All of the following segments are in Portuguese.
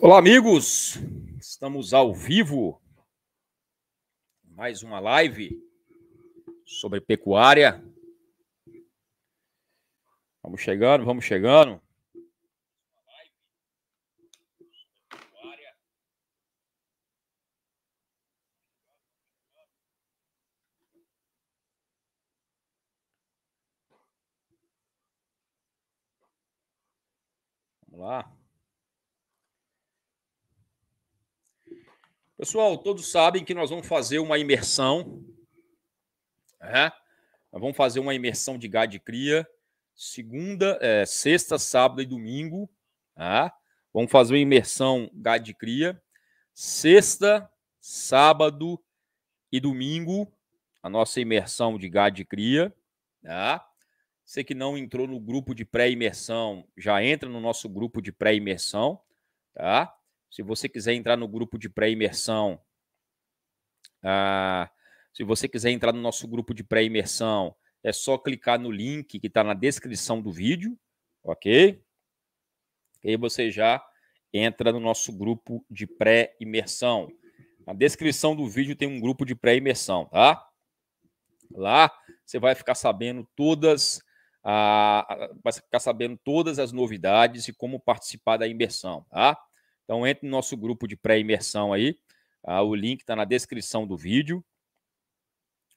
Olá, amigos! Estamos ao vivo. Mais uma live sobre pecuária. Vamos chegando, vamos chegando. Vamos lá. Pessoal, todos sabem que nós vamos fazer uma imersão. É? Nós vamos fazer uma imersão de gado de cria. Segunda, é, sexta, sábado e domingo. É? Vamos fazer uma imersão gado de cria. Sexta, sábado e domingo. A nossa imersão de gado de cria. Tá? Você que não entrou no grupo de pré-imersão, já entra no nosso grupo de pré-imersão. Tá? Se você quiser entrar no grupo de pré-imersão, ah, se você quiser entrar no nosso grupo de pré-imersão, é só clicar no link que está na descrição do vídeo, ok? E aí você já entra no nosso grupo de pré-imersão. Na descrição do vídeo tem um grupo de pré-imersão, tá? Lá você vai ficar sabendo todas a, ah, ah, vai ficar sabendo todas as novidades e como participar da imersão, tá? Então entre no nosso grupo de pré-imersão aí. Ah, o link está na descrição do vídeo.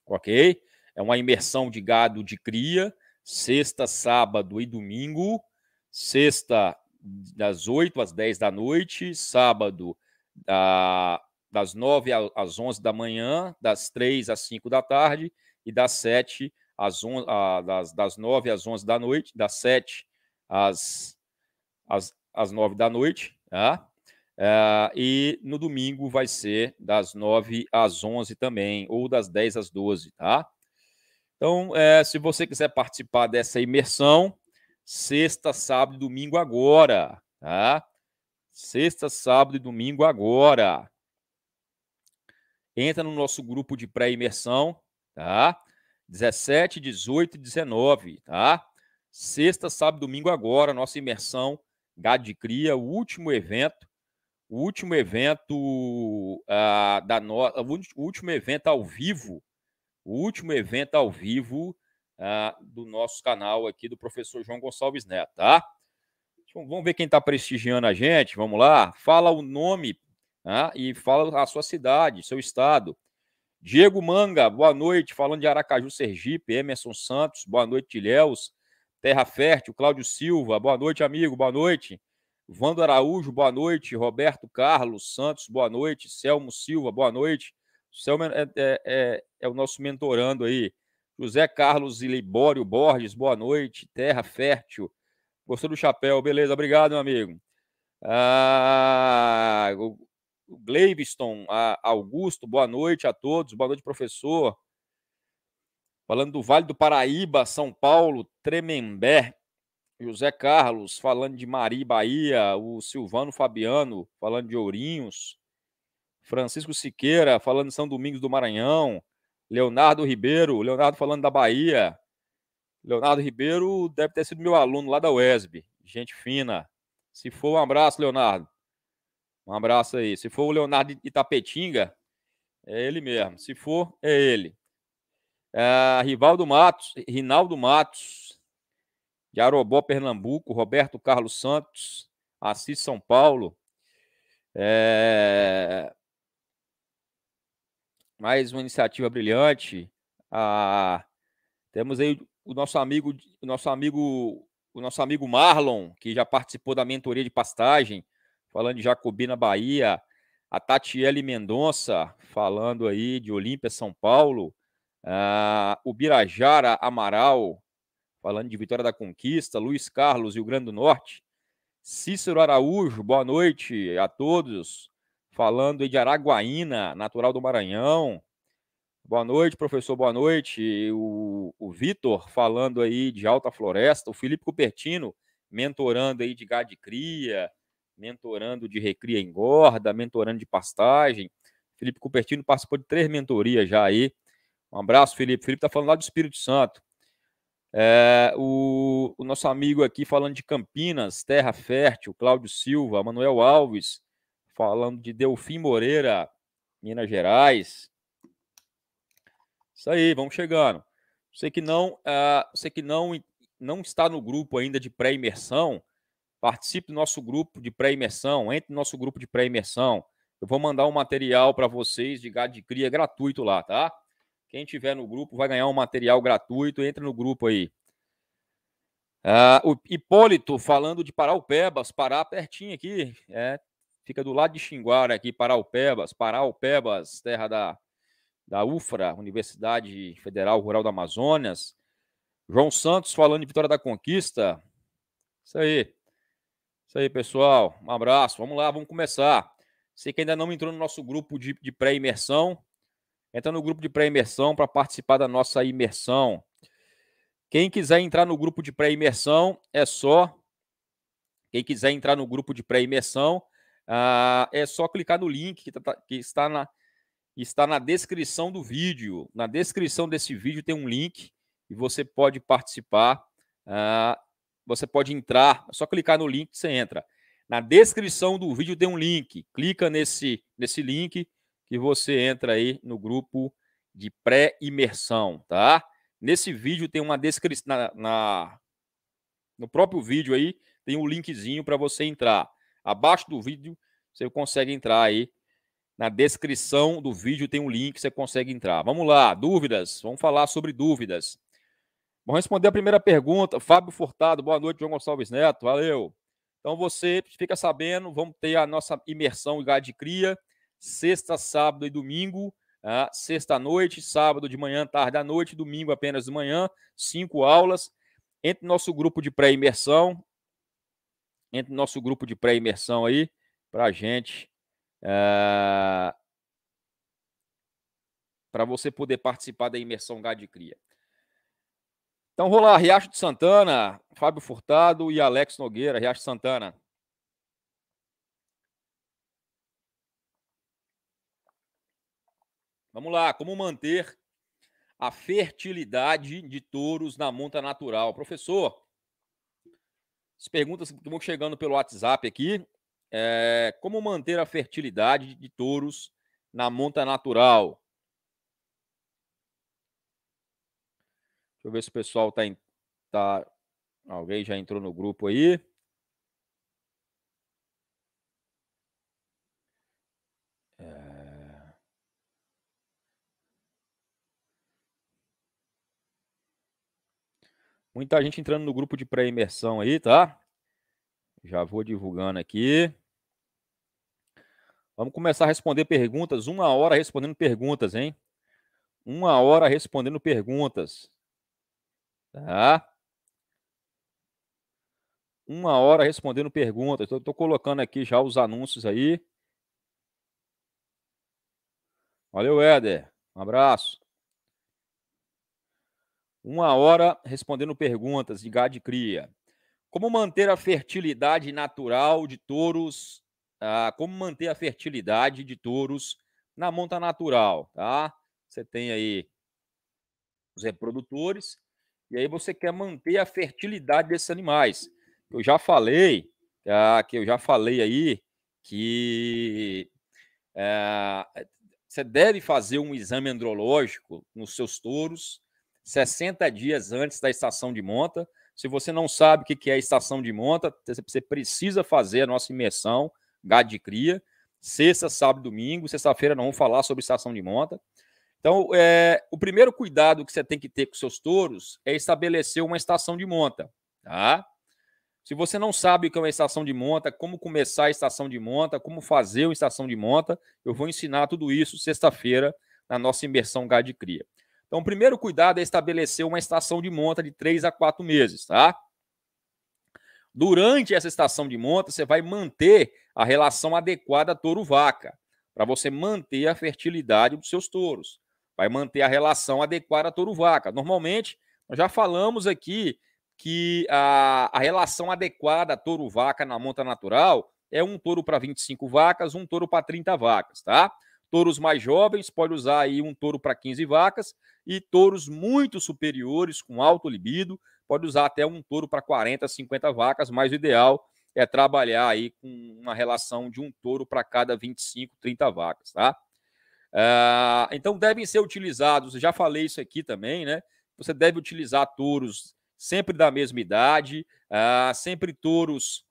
Ok? É uma imersão de gado de cria, sexta, sábado e domingo. Sexta, das 8 às 10 da noite. Sábado, da, das 9 às 11 da manhã. Das 3 às 5 da tarde. E das 7 às 11, ah, das, das 9 às 11 da noite. Das 7 às, às, às 9 da noite. Tá? Uh, e no domingo vai ser das 9 às 11 também, ou das 10 às 12, tá? Então, é, se você quiser participar dessa imersão, sexta, sábado e domingo agora, tá? Sexta, sábado e domingo agora. Entra no nosso grupo de pré-imersão, tá? 17, 18 e 19, tá? Sexta, sábado e domingo agora, nossa imersão Gado de Cria, o último evento o último evento uh, da no... o último evento ao vivo, o último evento ao vivo uh, do nosso canal aqui do professor João Gonçalves Neto, tá? Vamos ver quem está prestigiando a gente. Vamos lá. Fala o nome uh, e fala a sua cidade, seu estado. Diego Manga, boa noite. Falando de Aracaju, Sergipe. Emerson Santos, boa noite, Tilhéus, Terra Fértil. Cláudio Silva, boa noite, amigo. Boa noite. Vando Araújo, boa noite. Roberto Carlos Santos, boa noite. Selmo Silva, boa noite. Selmo é, é, é, é o nosso mentorando aí. José Carlos Ilibório Borges, boa noite. Terra Fértil. Gostou do chapéu? Beleza, obrigado, meu amigo. Ah, o Gleibston, Augusto, boa noite a todos. Boa noite, professor. Falando do Vale do Paraíba, São Paulo, Tremembé. José Carlos falando de Mari Bahia, o Silvano Fabiano falando de Ourinhos, Francisco Siqueira falando de São Domingos do Maranhão, Leonardo Ribeiro, Leonardo falando da Bahia. Leonardo Ribeiro deve ter sido meu aluno lá da UESB, gente fina. Se for, um abraço, Leonardo. Um abraço aí. Se for o Leonardo Itapetinga, é ele mesmo. Se for, é ele. É, Rivaldo Matos, Rinaldo Matos, Yarobó, Pernambuco, Roberto Carlos Santos, Assis São Paulo. É... Mais uma iniciativa brilhante. Ah, temos aí o nosso amigo, o nosso amigo, o nosso amigo Marlon, que já participou da mentoria de pastagem, falando de Jacobina Bahia, a Tatiele Mendonça falando aí de Olímpia São Paulo, ah, o Birajara Amaral falando de Vitória da Conquista, Luiz Carlos, Rio Grande do Norte, Cícero Araújo, boa noite a todos, falando de Araguaína, natural do Maranhão, boa noite, professor, boa noite, o, o Vitor falando aí de Alta Floresta, o Felipe Cupertino mentorando aí de gado de cria, mentorando de recria engorda, mentorando de pastagem, Felipe Cupertino participou de três mentorias já aí, um abraço, Felipe. Felipe está falando lá do Espírito Santo. É, o, o, nosso amigo aqui falando de Campinas, Terra Fértil, Cláudio Silva, Manuel Alves, falando de Delfim Moreira, Minas Gerais. Isso aí, vamos chegando. Você que não, uh, você que não, não está no grupo ainda de pré-imersão, participe do nosso grupo de pré-imersão, entre no nosso grupo de pré-imersão. Eu vou mandar um material para vocês de gado de cria gratuito lá, tá? Quem tiver no grupo vai ganhar um material gratuito. Entra no grupo aí. Ah, o Hipólito falando de Paraupebas, Pará pertinho aqui, é, fica do lado de Xinguara aqui, Paraupebas, Paraupebas, terra da, da UFRA, Universidade Federal Rural do Amazonas. João Santos falando de Vitória da Conquista. Isso aí. Isso aí, pessoal. Um abraço. Vamos lá, vamos começar. Você que ainda não entrou no nosso grupo de, de pré-imersão, Entra no grupo de pré-imersão para participar da nossa imersão. Quem quiser entrar no grupo de pré-imersão, é só. Quem quiser entrar no grupo de pré-imersão, ah, é só clicar no link que, tá, tá, que está, na, está na descrição do vídeo. Na descrição desse vídeo tem um link e você pode participar. Ah, você pode entrar, é só clicar no link que você entra. Na descrição do vídeo tem um link. Clica nesse, nesse link que você entra aí no grupo de pré-imersão, tá? Nesse vídeo tem uma descrição na, na, no próprio vídeo aí tem um linkzinho para você entrar. Abaixo do vídeo você consegue entrar aí. Na descrição do vídeo tem um link, você consegue entrar. Vamos lá, dúvidas. Vamos falar sobre dúvidas. Vou responder a primeira pergunta. Fábio Furtado, boa noite, João Gonçalves Neto. Valeu. Então você fica sabendo, vamos ter a nossa imersão em gado de cria sexta, sábado e domingo. Ah, sexta noite, sábado de manhã, tarde à noite, domingo apenas de manhã, cinco aulas. Entre nosso grupo de pré-imersão, entre nosso grupo de pré-imersão aí, para gente, ah, para você poder participar da imersão Gado de Cria. Então, rolar Riacho de Santana, Fábio Furtado e Alex Nogueira, Riacho de Santana. Vamos lá, como manter a fertilidade de touros na monta natural? Professor, as perguntas que vão chegando pelo WhatsApp aqui. É, como manter a fertilidade de touros na monta natural? Deixa eu ver se o pessoal está. Tá... Alguém já entrou no grupo aí. Muita gente entrando no grupo de pré-imersão aí, tá? Já vou divulgando aqui. Vamos começar a responder perguntas. Uma hora respondendo perguntas, hein? Uma hora respondendo perguntas. Tá? Uma hora respondendo perguntas. Estou colocando aqui já os anúncios aí. Valeu, Éder. Um abraço. Uma hora respondendo perguntas de gado de cria. Como manter a fertilidade natural de touros? Ah, como manter a fertilidade de touros na monta natural, tá? Você tem aí os reprodutores e aí você quer manter a fertilidade desses animais. Eu já falei, ah, que eu já falei aí que ah, você deve fazer um exame andrológico nos seus touros 60 dias antes da estação de monta. Se você não sabe o que é estação de monta, você precisa fazer a nossa imersão, gado de cria. Sexta, sábado, domingo. Sexta-feira não vamos falar sobre estação de monta. Então, é, o primeiro cuidado que você tem que ter com seus touros é estabelecer uma estação de monta. Tá? Se você não sabe o que é uma estação de monta, como começar a estação de monta, como fazer uma estação de monta, eu vou ensinar tudo isso sexta-feira na nossa imersão Gado de Cria. Então, o primeiro cuidado é estabelecer uma estação de monta de 3 a 4 meses, tá? Durante essa estação de monta, você vai manter a relação adequada touro-vaca, para você manter a fertilidade dos seus touros. Vai manter a relação adequada touro-vaca. Normalmente, nós já falamos aqui que a, a relação adequada touro-vaca na monta natural é um touro para 25 vacas, um touro para 30 vacas, tá? Touros mais jovens pode usar aí um touro para 15 vacas e touros muito superiores com alto libido pode usar até um touro para 40, 50 vacas, mas o ideal é trabalhar aí com uma relação de um touro para cada 25, 30 vacas, tá? Ah, então devem ser utilizados, já falei isso aqui também, né? Você deve utilizar touros sempre da mesma idade, ah, sempre touros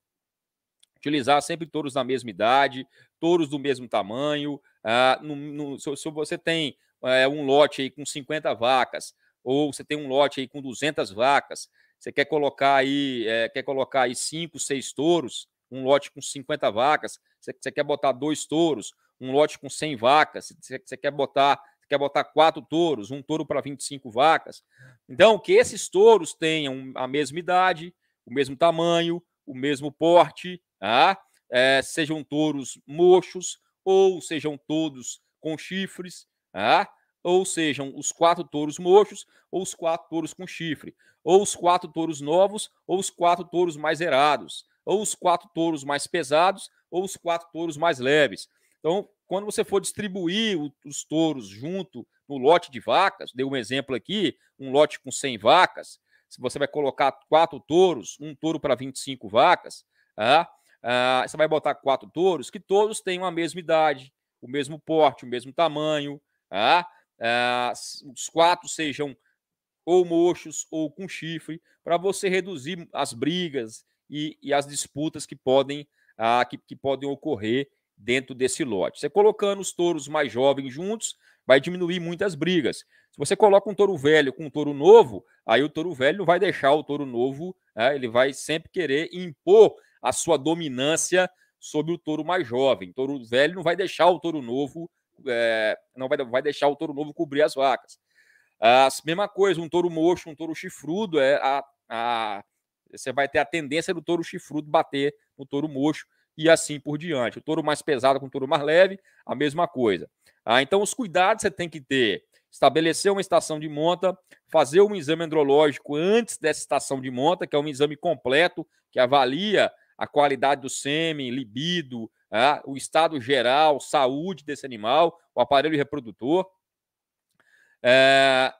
utilizar sempre touros da mesma idade, touros do mesmo tamanho. Ah, no, no, se, se, você tem eh, um lote aí com 50 vacas, ou você tem um lote aí com 200 vacas, você quer colocar aí, é, quer colocar aí 5, 6 touros, um lote com 50 vacas, você, você, quer botar dois touros, um lote com 100 vacas, você, você quer botar quer botar quatro touros, um touro para 25 vacas. Então, que esses touros tenham a mesma idade, o mesmo tamanho, o mesmo porte, tá? É, sejam touros mochos, ou sejam todos com chifres, tá? ou sejam os quatro touros mochos, ou os quatro touros com chifre, ou os quatro touros novos, ou os quatro touros mais erados, ou os quatro touros mais pesados, ou os quatro touros mais leves. Então, quando você for distribuir os touros junto no lote de vacas, dei um exemplo aqui, um lote com 100 vacas, se você vai colocar quatro touros, um touro para 25 vacas, ah, ah, você vai botar quatro touros que todos tenham a mesma idade, o mesmo porte, o mesmo tamanho. Tá? Ah, ah os quatro sejam ou mochos ou com chifre, para você reduzir as brigas e, e as disputas que podem, ah, que, que podem ocorrer dentro desse lote. Você colocando os touros mais jovens juntos, vai diminuir muitas brigas. Se você coloca um touro velho com um touro novo, aí o touro velho não vai deixar o touro novo, né? ele vai sempre querer impor a sua dominância sobre o touro mais jovem. O touro velho não vai deixar o touro novo, é, não vai, vai deixar o touro novo cobrir as vacas. A mesma coisa, um touro mocho, um touro chifrudo, é a, a, você vai ter a tendência do touro chifrudo bater no touro mocho e assim por diante. O touro mais pesado com o touro mais leve, a mesma coisa. Ah, então, os cuidados você tem que ter. Estabelecer uma estação de monta, fazer um exame andrológico antes dessa estação de monta, que é um exame completo que avalia a qualidade do sêmen, libido, ah, o estado geral, saúde desse animal, o aparelho reprodutor. É,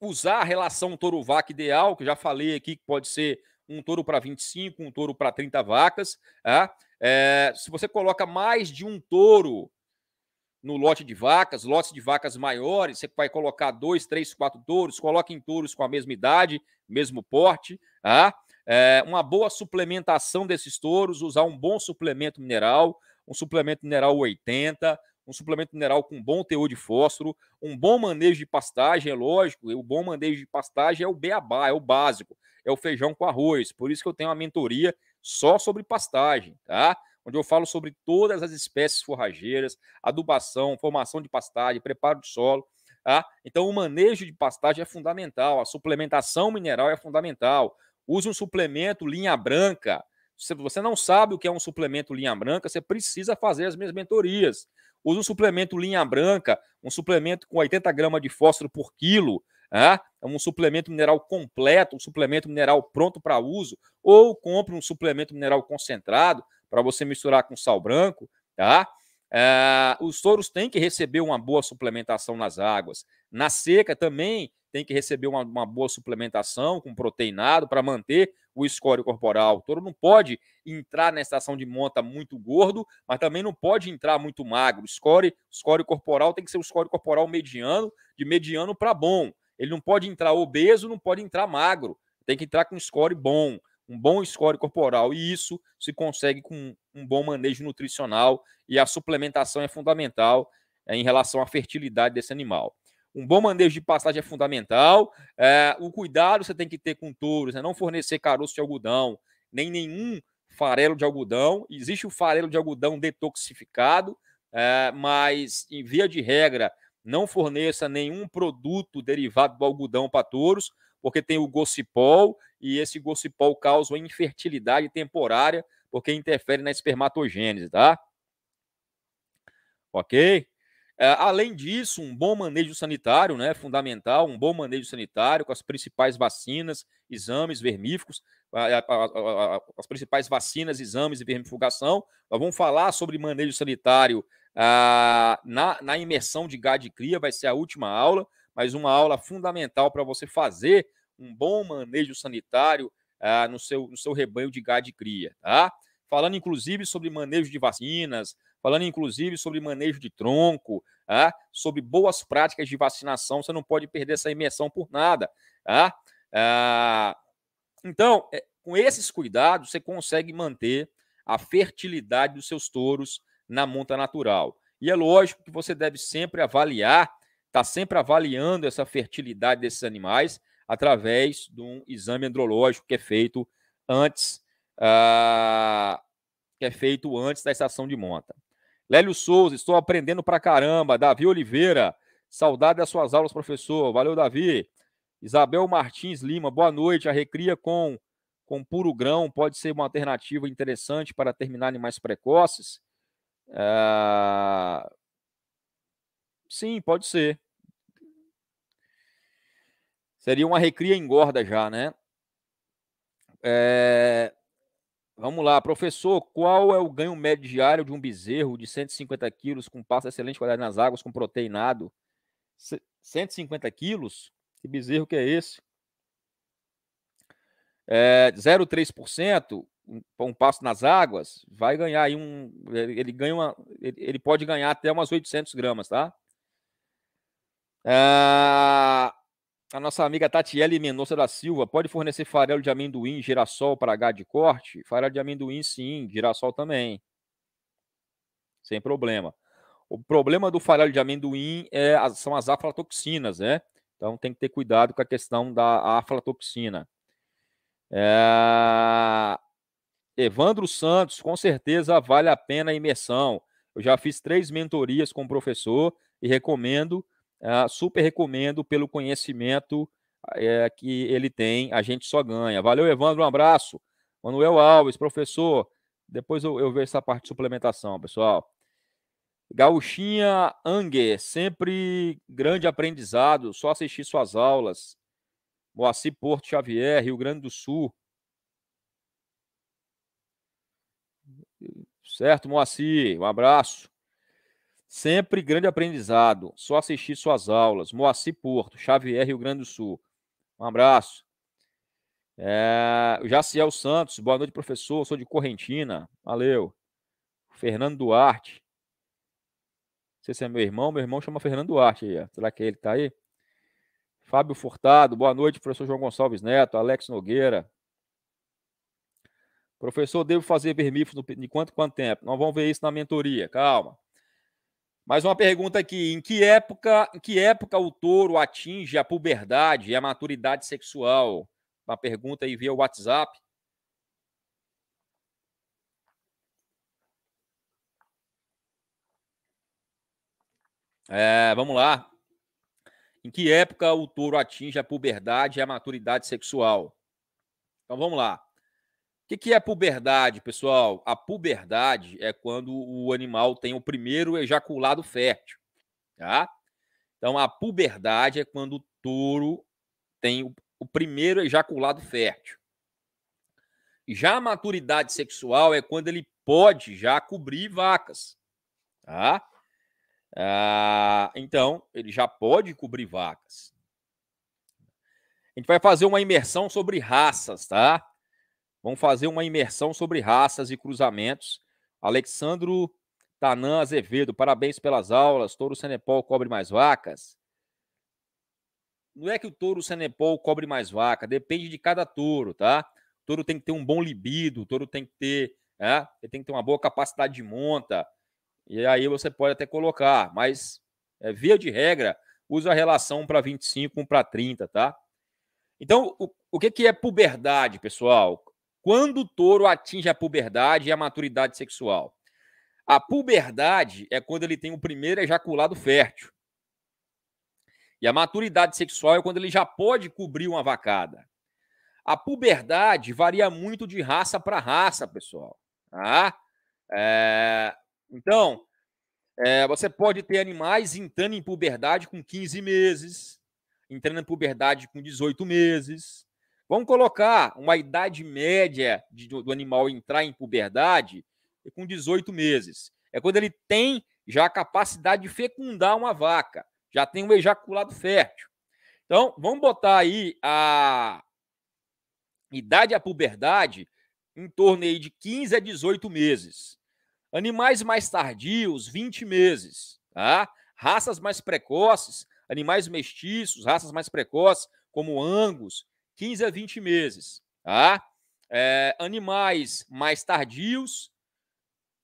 usar a relação touro-vaca ideal, que já falei aqui que pode ser um touro para 25, um touro para 30 vacas. É, se você coloca mais de um touro no lote de vacas, lotes de vacas maiores, você vai colocar dois, três, quatro touros, Coloque em touros com a mesma idade, mesmo porte. Tá? É, uma boa suplementação desses touros, usar um bom suplemento mineral, um suplemento mineral 80, um suplemento mineral com bom teor de fósforo, um bom manejo de pastagem, é lógico, o bom manejo de pastagem é o beabá, é o básico, é o feijão com arroz. Por isso que eu tenho uma mentoria só sobre pastagem, tá? Onde eu falo sobre todas as espécies forrageiras, adubação, formação de pastagem, preparo do solo, tá? Então o manejo de pastagem é fundamental, a suplementação mineral é fundamental, Use um suplemento linha branca. Se você não sabe o que é um suplemento linha branca, você precisa fazer as minhas mentorias. Use um suplemento linha branca, um suplemento com 80 gramas de fósforo por quilo, é um suplemento mineral completo, um suplemento mineral pronto para uso, ou compre um suplemento mineral concentrado para você misturar com sal branco, tá? Ah, os touros têm que receber uma boa suplementação nas águas. Na seca também tem que receber uma, uma boa suplementação com proteinado para manter o score corporal. O touro não pode entrar na estação de monta muito gordo, mas também não pode entrar muito magro. O score, score corporal tem que ser um score corporal mediano, de mediano para bom. Ele não pode entrar obeso, não pode entrar magro. Tem que entrar com um score bom um bom score corporal, e isso se consegue com um bom manejo nutricional, e a suplementação é fundamental é, em relação à fertilidade desse animal. Um bom manejo de passagem é fundamental. É, o cuidado você tem que ter com touros, é não fornecer caroço de algodão, nem nenhum farelo de algodão. Existe o farelo de algodão detoxificado, é, mas em via de regra, não forneça nenhum produto derivado do algodão para touros, porque tem o gocipol e esse gocipol causa infertilidade temporária porque interfere na espermatogênese, tá? Ok? É, além disso, um bom manejo sanitário, né, fundamental, um bom manejo sanitário com as principais vacinas, exames vermíficos, as principais vacinas, exames e vermifugação. Nós vamos falar sobre manejo sanitário ah, na, na imersão de gado de cria, vai ser a última aula, mas uma aula fundamental para você fazer um bom manejo sanitário ah, no, seu, no seu rebanho de gado de cria, tá? Falando, inclusive, sobre manejo de vacinas, falando, inclusive, sobre manejo de tronco, ah, sobre boas práticas de vacinação, você não pode perder essa imersão por nada, tá? Ah, então, é, com esses cuidados, você consegue manter a fertilidade dos seus touros na monta natural. E é lógico que você deve sempre avaliar, está sempre avaliando essa fertilidade desses animais através de um exame andrológico que é feito antes, uh, que é feito antes da estação de monta. Lélio Souza, estou aprendendo pra caramba. Davi Oliveira, saudade das suas aulas, professor. Valeu, Davi. Isabel Martins Lima, boa noite. A recria com, com puro grão pode ser uma alternativa interessante para terminar animais precoces? Uh... Sim, pode ser. Seria uma recria engorda já, né? É... Vamos lá, professor, qual é o ganho médio diário de um bezerro de 150 quilos com pasta excelente qualidade nas águas, com proteinado? C 150 quilos? Que bezerro que é esse? É, eh, 0,3%, um, um passo nas águas, vai ganhar aí um. Eh, ele ganha uma, ele, ele pode ganhar até umas 800 gramas, tá? Ah, a nossa amiga Tatiele Mendonça da Silva pode fornecer farelo de amendoim, girassol para H de corte? Farelo de amendoim, sim, girassol também. Sem problema. O problema do farelo de amendoim é, são as aflatoxinas, né? Então tem que ter cuidado com a questão da aflatoxina. É... Evandro Santos, com certeza vale a pena a imersão. Eu já fiz três mentorias com o professor e recomendo ah, super recomendo pelo conhecimento é, que ele tem, a gente só ganha. Valeu, Evandro, um abraço. Manuel Alves, professor, depois eu, eu vejo essa parte de suplementação, pessoal. Gauchinha Anger, sempre grande aprendizado, só assistir suas aulas. Moacir Porto Xavier, Rio Grande do Sul. Certo, Moacir, um abraço. Sempre grande aprendizado. Só assistir suas aulas. Moacir Porto, Xavier, Rio Grande do Sul. Um abraço. É, Jaciel Santos, boa noite, professor. Sou de Correntina. Valeu. Fernando Duarte. Não sei se é meu irmão. Meu irmão chama Fernando Duarte. Aí, Será que ele está aí? Fábio Furtado, boa noite, professor João Gonçalves Neto, Alex Nogueira. Professor, devo fazer vermífugo de quanto quanto tempo? Nós vamos ver isso na mentoria, calma. Mais uma pergunta aqui. Em que época, em que época o touro atinge a puberdade e a maturidade sexual? Uma pergunta aí via WhatsApp. É, vamos lá. Em que época o touro atinge a puberdade e a maturidade sexual? Então vamos lá. O que, que é puberdade, pessoal? A puberdade é quando o animal tem o primeiro ejaculado fértil, tá? Então, a puberdade é quando o touro tem o primeiro ejaculado fértil. Já a maturidade sexual é quando ele pode já cobrir vacas, tá? Ah, então, ele já pode cobrir vacas. A gente vai fazer uma imersão sobre raças, tá? vão fazer uma imersão sobre raças e cruzamentos. Alexandro Tanan Azevedo, parabéns pelas aulas. Touro Senepol cobre mais vacas. Não é que o touro Senepol cobre mais vaca, depende de cada touro, tá? O touro tem que ter um bom libido, o touro tem que ter, é, ele tem que ter uma boa capacidade de monta. E aí você pode até colocar, mas é, via de regra, usa a relação 1 para 25, 1 para 30, tá? Então, o, o que, que é puberdade, pessoal? quando o touro atinge a puberdade e a maturidade sexual. A puberdade é quando ele tem o primeiro ejaculado fértil. E a maturidade sexual é quando ele já pode cobrir uma vacada. A puberdade varia muito de raça para raça, pessoal. Tá? É... Então, é, você pode ter animais entrando em puberdade com 15 meses, entrando em puberdade com 18 meses, Vamos colocar uma idade média de, do animal entrar em puberdade com 18 meses. É quando ele tem já a capacidade de fecundar uma vaca, já tem um ejaculado fértil. Então, vamos botar aí a idade à puberdade em torno aí de 15 a 18 meses. Animais mais tardios, 20 meses. Tá? Raças mais precoces, animais mestiços, raças mais precoces, como angus, 15 a 20 meses. Tá? É, animais mais tardios,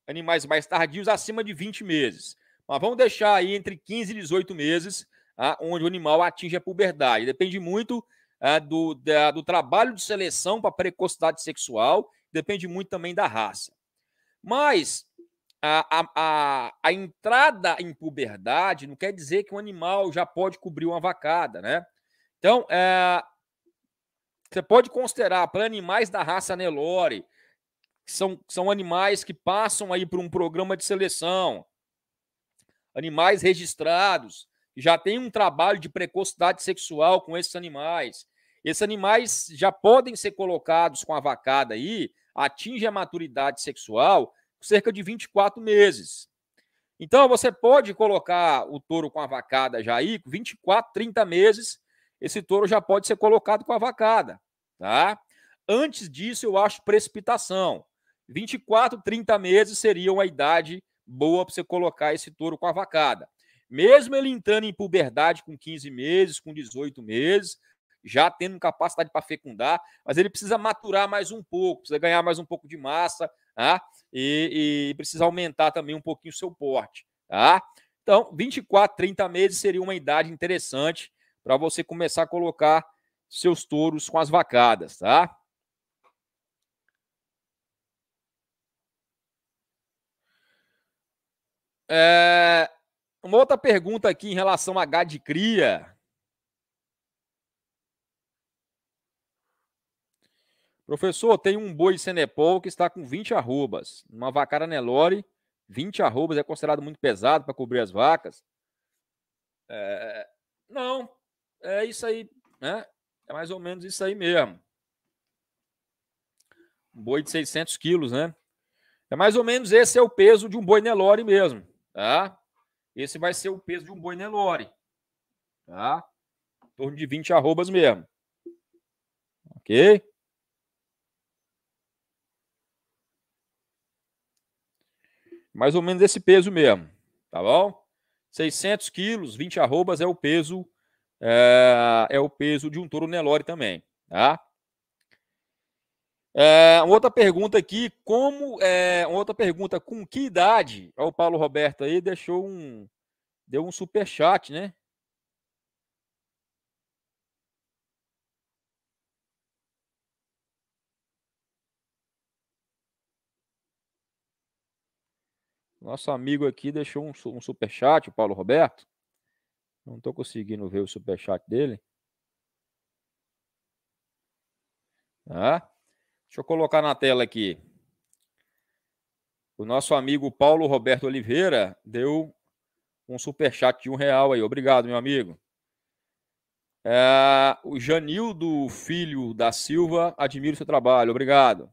animais mais tardios acima de 20 meses. Mas vamos deixar aí entre 15 e 18 meses, ah, onde o animal atinge a puberdade. Depende muito é, do, da, do trabalho de seleção para precocidade sexual, depende muito também da raça. Mas a, a, a, entrada em puberdade não quer dizer que um animal já pode cobrir uma vacada, né? Então, é, você pode considerar para animais da raça Nelore, que são, são animais que passam aí por um programa de seleção, animais registrados, já tem um trabalho de precocidade sexual com esses animais. Esses animais já podem ser colocados com a vacada aí, atinge a maturidade sexual cerca de 24 meses. Então, você pode colocar o touro com a vacada já aí, 24, 30 meses, esse touro já pode ser colocado com a vacada, tá? Antes disso, eu acho precipitação. 24, 30 meses seria uma idade boa para você colocar esse touro com a vacada. Mesmo ele entrando em puberdade com 15 meses, com 18 meses, já tendo capacidade para fecundar, mas ele precisa maturar mais um pouco, precisa ganhar mais um pouco de massa, tá? E, e precisa aumentar também um pouquinho o seu porte, tá? Então, 24, 30 meses seria uma idade interessante para você começar a colocar seus touros com as vacadas, tá? É, uma outra pergunta aqui em relação a gado de cria. Professor, tem um boi Senepol que está com 20 arrobas. Uma vacara Nelore, 20 arrobas é considerado muito pesado para cobrir as vacas? É, não, é isso aí, né? É mais ou menos isso aí mesmo. Um boi de 600 quilos, né? É mais ou menos esse é o peso de um boi Nelore mesmo, tá? Esse vai ser o peso de um boi Nelore, tá? Em torno de 20 arrobas mesmo. Ok? Mais ou menos esse peso mesmo, tá bom? 600 quilos, 20 arrobas é o peso é, é o peso de um touro Nelore também. Tá? É, outra pergunta aqui, como é, outra pergunta, com que idade? Olha o Paulo Roberto aí deixou um deu um super chat, né? Nosso amigo aqui deixou um, um super chat, o Paulo Roberto. Não estou conseguindo ver o superchat dele. Ah, deixa eu colocar na tela aqui. O nosso amigo Paulo Roberto Oliveira deu um superchat de um real aí. Obrigado, meu amigo. É, o Janildo Filho da Silva, admiro seu trabalho. Obrigado.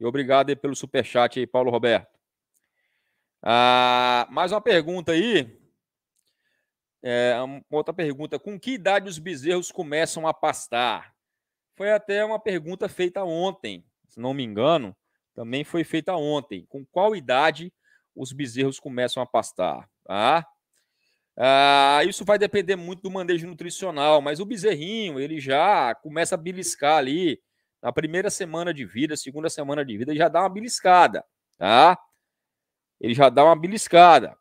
E obrigado aí pelo superchat aí, Paulo Roberto. Ah, mais uma pergunta aí. É, outra pergunta. Com que idade os bezerros começam a pastar? Foi até uma pergunta feita ontem, se não me engano. Também foi feita ontem. Com qual idade os bezerros começam a pastar? Tá? Ah, isso vai depender muito do manejo nutricional, mas o bezerrinho, ele já começa a beliscar ali na primeira semana de vida, segunda semana de vida, já dá uma beliscada, tá? ele já dá uma beliscada.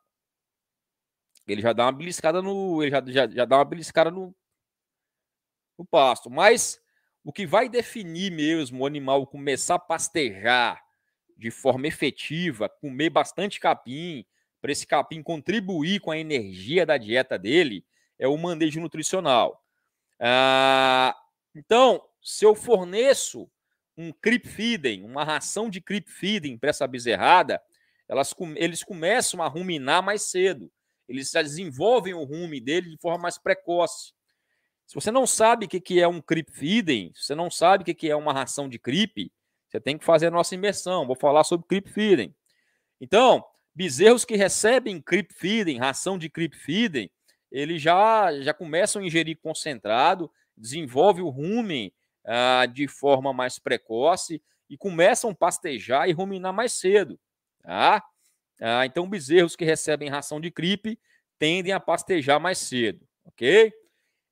Ele já dá uma beliscada no. Ele já, já, já dá uma beliscada no, no pasto. Mas o que vai definir mesmo o animal começar a pastejar de forma efetiva, comer bastante capim, para esse capim contribuir com a energia da dieta dele, é o manejo nutricional. Ah, então, se eu forneço um creep feeding, uma ração de creep feeding para essa bezerrada, elas, eles começam a ruminar mais cedo. Eles já desenvolvem o rume dele de forma mais precoce. Se você não sabe o que é um creep feeding, se você não sabe o que é uma ração de creep, você tem que fazer a nossa imersão. Vou falar sobre creep feeding. Então, bezerros que recebem creep feeding, ração de creep feeding, eles já, já começam a ingerir concentrado, desenvolve o rumen ah, de forma mais precoce e começam a pastejar e ruminar mais cedo. Tá? Ah, então, bezerros que recebem ração de cripe tendem a pastejar mais cedo, ok?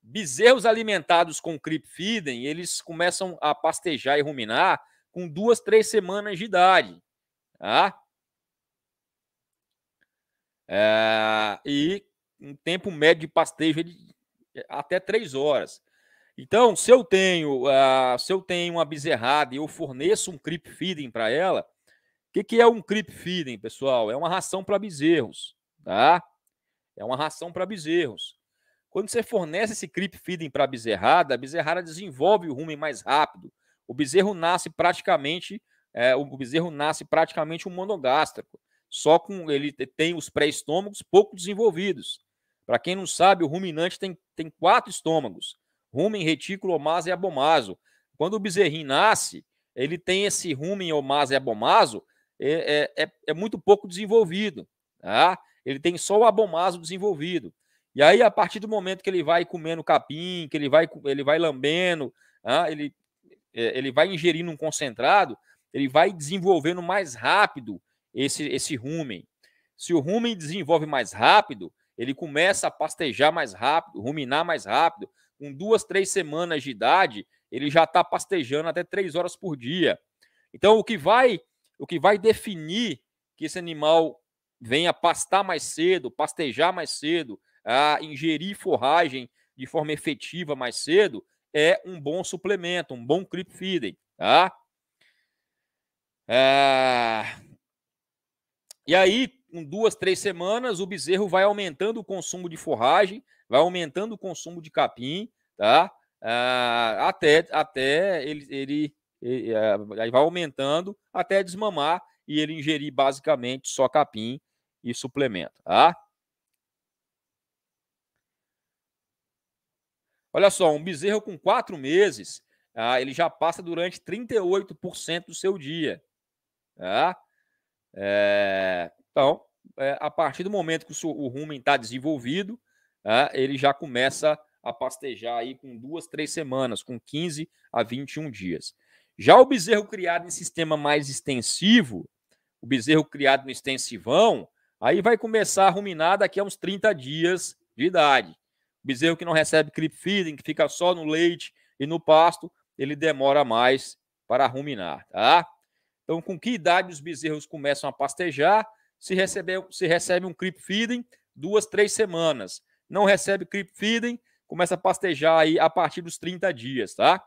Bezerros alimentados com creep feeding, eles começam a pastejar e ruminar com duas, três semanas de idade. Tá? É, e um tempo médio de pastejo é de é, até três horas. Então, se eu tenho, uh, se eu tenho uma bezerrada e eu forneço um creep feeding para ela, o que, é um creep feeding, pessoal? É uma ração para bezerros, tá? É uma ração para bezerros. Quando você fornece esse creep feeding para a bezerrada, a bezerrada desenvolve o rumen mais rápido. O bezerro nasce praticamente, é, o bezerro nasce praticamente um monogástrico, só com ele tem os pré-estômagos pouco desenvolvidos. Para quem não sabe, o ruminante tem, tem quatro estômagos: rumen, retículo, omasa e abomaso. Quando o bezerrinho nasce, ele tem esse rumen, omasa e abomaso é, é, é, é muito pouco desenvolvido. Tá? Ele tem só o abomaso desenvolvido. E aí, a partir do momento que ele vai comendo capim, que ele vai, ele vai lambendo, tá? ele, é, ele vai ingerindo um concentrado, ele vai desenvolvendo mais rápido esse, esse rumen. Se o rumen desenvolve mais rápido, ele começa a pastejar mais rápido, ruminar mais rápido. Com duas, três semanas de idade, ele já está pastejando até três horas por dia. Então, o que vai o que vai definir que esse animal venha pastar mais cedo, pastejar mais cedo, a ingerir forragem de forma efetiva mais cedo, é um bom suplemento, um bom creep feeding, tá? É... E aí, em duas, três semanas, o bezerro vai aumentando o consumo de forragem, vai aumentando o consumo de capim, tá? Ah, até, até ele, ele e, eh, aí vai aumentando até desmamar e ele ingerir basicamente só capim e suplemento, tá? Olha só, um bezerro com quatro meses, ah, ele já passa durante 38% do seu dia. Tá? Eh, então, é, então, a partir do momento que o, rumen está desenvolvido, ah, ele já começa a pastejar aí com duas, três semanas, com 15 a 21 dias. Já o bezerro criado em sistema mais extensivo, o bezerro criado no extensivão, aí vai começar a ruminar daqui a uns 30 dias de idade. O bezerro que não recebe creep feeding, que fica só no leite e no pasto, ele demora mais para ruminar, tá? Então, com que idade os bezerros começam a pastejar? Se recebe, se recebe um creep feeding, duas, três semanas. Não recebe creep feeding, começa a pastejar aí a partir dos 30 dias, tá?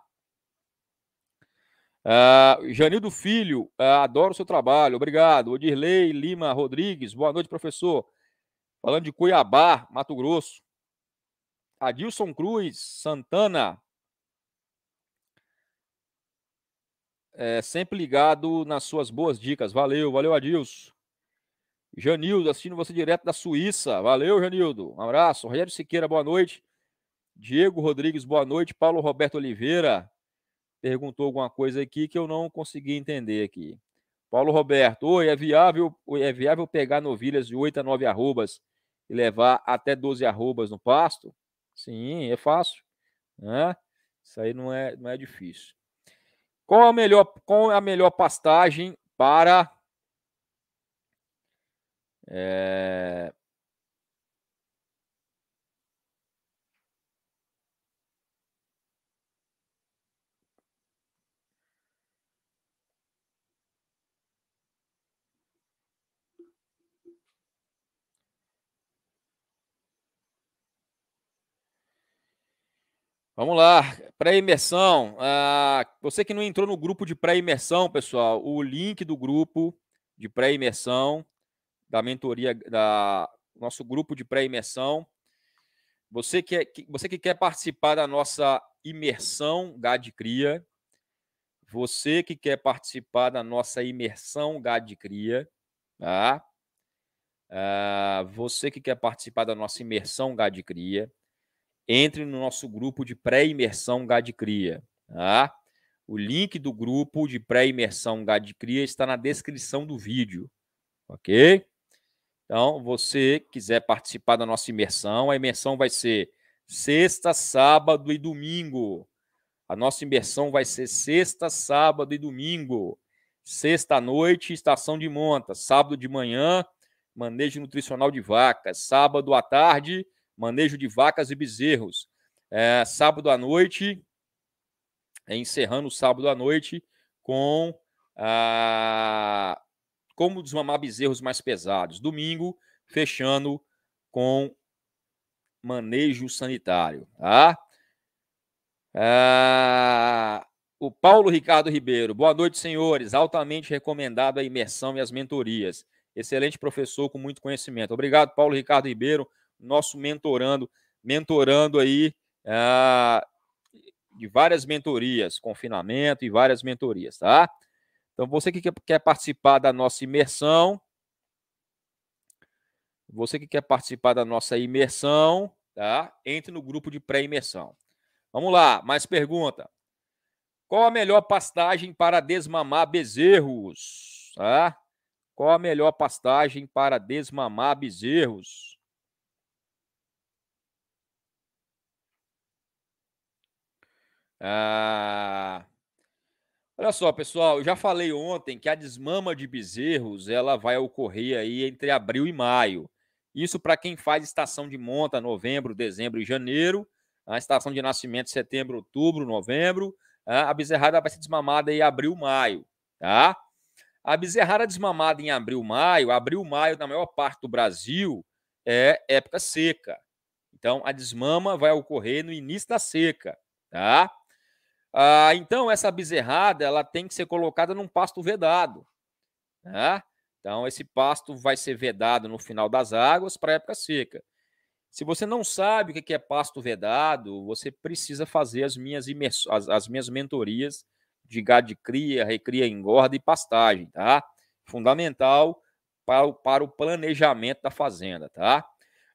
Uh, Janildo Filho, uh, adoro o seu trabalho, obrigado. Odirley Lima Rodrigues, boa noite, professor. Falando de Cuiabá, Mato Grosso. Adilson Cruz, Santana. É, sempre ligado nas suas boas dicas. Valeu, valeu, Adilson. Janildo, assistindo você direto da Suíça. Valeu, Janildo. Um abraço. Rogério Siqueira, boa noite. Diego Rodrigues, boa noite. Paulo Roberto Oliveira perguntou alguma coisa aqui que eu não consegui entender aqui. Paulo Roberto, oi, é viável, é viável pegar novilhas de 8 a 9 arrobas e levar até 12 arrobas no pasto? Sim, é fácil. Né? Isso aí não é, não é difícil. Qual a melhor, qual a melhor pastagem para é, Vamos lá, pré-imersão. Ah, você que não entrou no grupo de pré-imersão, pessoal, o link do grupo de pré-imersão, da mentoria, da nosso grupo de pré-imersão. Você que, é, que, você que quer participar da nossa imersão GAD Cria, você que quer participar da nossa imersão GAD Cria, tá? Ah, você que quer participar da nossa imersão GAD Cria, entre no nosso grupo de pré-imersão GAD Cria. Tá? O link do grupo de pré-imersão GAD Cria está na descrição do vídeo, ok? Então, você quiser participar da nossa imersão, a imersão vai ser sexta, sábado e domingo. A nossa imersão vai ser sexta, sábado e domingo. Sexta noite, estação de monta. Sábado de manhã, manejo nutricional de vacas. Sábado à tarde, manejo de vacas e bezerros. É, sábado à noite, é, encerrando o sábado à noite com ah, como desmamar bezerros mais pesados. Domingo, fechando com manejo sanitário. Tá? Ah, o Paulo Ricardo Ribeiro. Boa noite, senhores. Altamente recomendado a imersão e as mentorias. Excelente professor com muito conhecimento. Obrigado, Paulo Ricardo Ribeiro nosso mentorando, mentorando aí ah, de várias mentorias, confinamento e várias mentorias, tá? Então, você que quer participar da nossa imersão, você que quer participar da nossa imersão, tá? Entre no grupo de pré-imersão. Vamos lá, mais pergunta. Qual a melhor pastagem para desmamar bezerros? Tá? Qual a melhor pastagem para desmamar bezerros? Ah, olha só, pessoal, eu já falei ontem que a desmama de bezerros ela vai ocorrer aí entre abril e maio. Isso para quem faz estação de monta novembro, dezembro e janeiro, a estação de nascimento setembro, outubro, novembro, ah, a bezerrada vai ser desmamada em abril, maio, tá? A bezerrada desmamada em abril, maio, abril, maio na maior parte do Brasil é época seca. Então a desmama vai ocorrer no início da seca, tá? Ah, então, essa bezerrada ela tem que ser colocada num pasto vedado. Né? Então, esse pasto vai ser vedado no final das águas para época seca. Se você não sabe o que é pasto vedado, você precisa fazer as minhas, as, as minhas mentorias de gado de cria, recria, engorda e pastagem, tá? Fundamental para o, para o planejamento da fazenda, tá?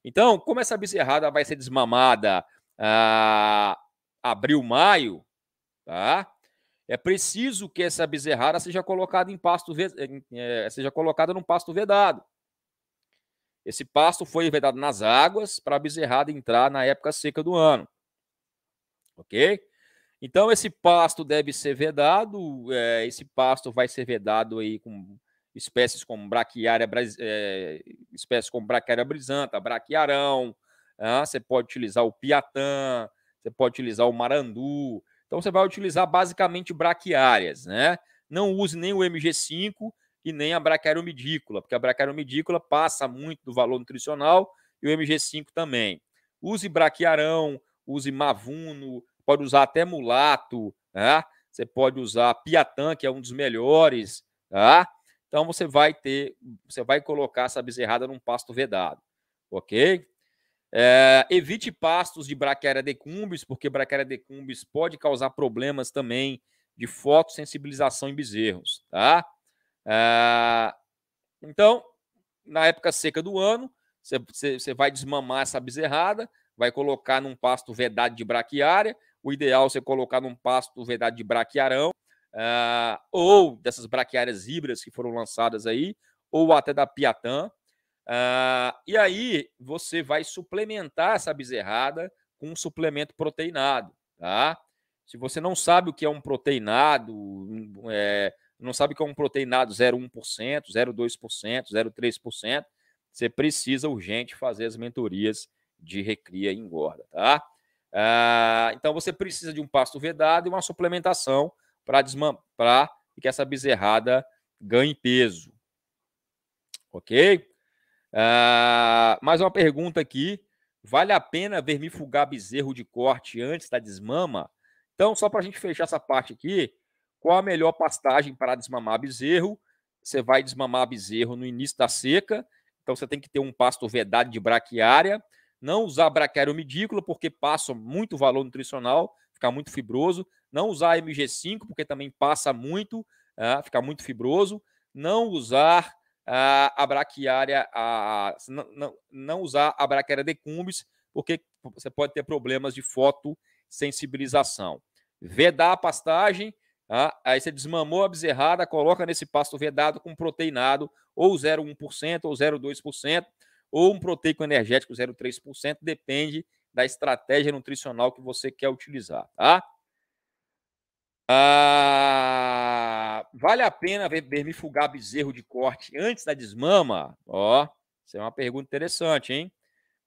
Então, como essa bezerrada vai ser desmamada ah, abril, maio, tá? É preciso que essa bezerrada seja colocada em pasto é, seja colocada num pasto vedado. Esse pasto foi vedado nas águas para a bezerrada entrar na época seca do ano. Ok? Então, esse pasto deve ser vedado. É, esse pasto vai ser vedado aí com espécies como braquiária, é, espécies como braquiária brisanta, braquiarão. Ah, você pode utilizar o piatã, você pode utilizar o marandu, então você vai utilizar basicamente braquiárias, né? Não use nem o MG5 e nem a braquiária porque a braquiária passa muito do valor nutricional e o MG5 também. Use braquiarão, use mavuno, pode usar até mulato, tá? Você pode usar piatã, que é um dos melhores, tá? Então você vai ter, você vai colocar essa bezerrada num pasto vedado, ok? É, evite pastos de Brachiaria decumbis, porque Brachiaria decumbis pode causar problemas também de fotossensibilização em bezerros, tá? É, então, na época seca do ano, você vai desmamar essa bezerrada, vai colocar num pasto vedado de braquiária. O ideal é você colocar num pasto vedado de braquiarão, uh, ou dessas braquiárias híbridas que foram lançadas aí, ou até da Piatã, ah, e aí você vai suplementar essa bezerrada com um suplemento proteinado, tá? Se você não sabe o que é um proteinado, hum, é, não sabe o que é um proteinado 0,1%, 0,2%, 0,3%, você precisa urgente fazer as mentorias de recria e engorda, tá? Ah, então você precisa de um pasto vedado e uma suplementação para desmampar e que essa bezerrada ganhe peso. Ok? Ah, mais uma pergunta aqui. Vale a pena vermi-fugar bezerro de corte antes da desmama? Então, só para a gente fechar essa parte aqui, qual a melhor pastagem para desmamar bezerro? Você vai desmamar bezerro no início da seca, então você tem que ter um pasto vedado de braquiária. Não usar braquiária umidícola, porque passa muito valor nutricional, fica muito fibroso. Não usar MG5, porque também passa muito, uh, fica muito fibroso. Não usar a, braquiária, a, não, não, não, usar a braquiária decumbis, porque você pode ter problemas de fotossensibilização. Vedar a pastagem, ah, aí você desmamou a bezerrada, coloca nesse pasto vedado com proteinado, ou 0,1% ou 0,2%, ou um proteico energético 0,3%, depende da estratégia nutricional que você quer utilizar, tá? Ah, vale a pena ver, bezerro de corte antes da desmama? Ó, isso é uma pergunta interessante, hein?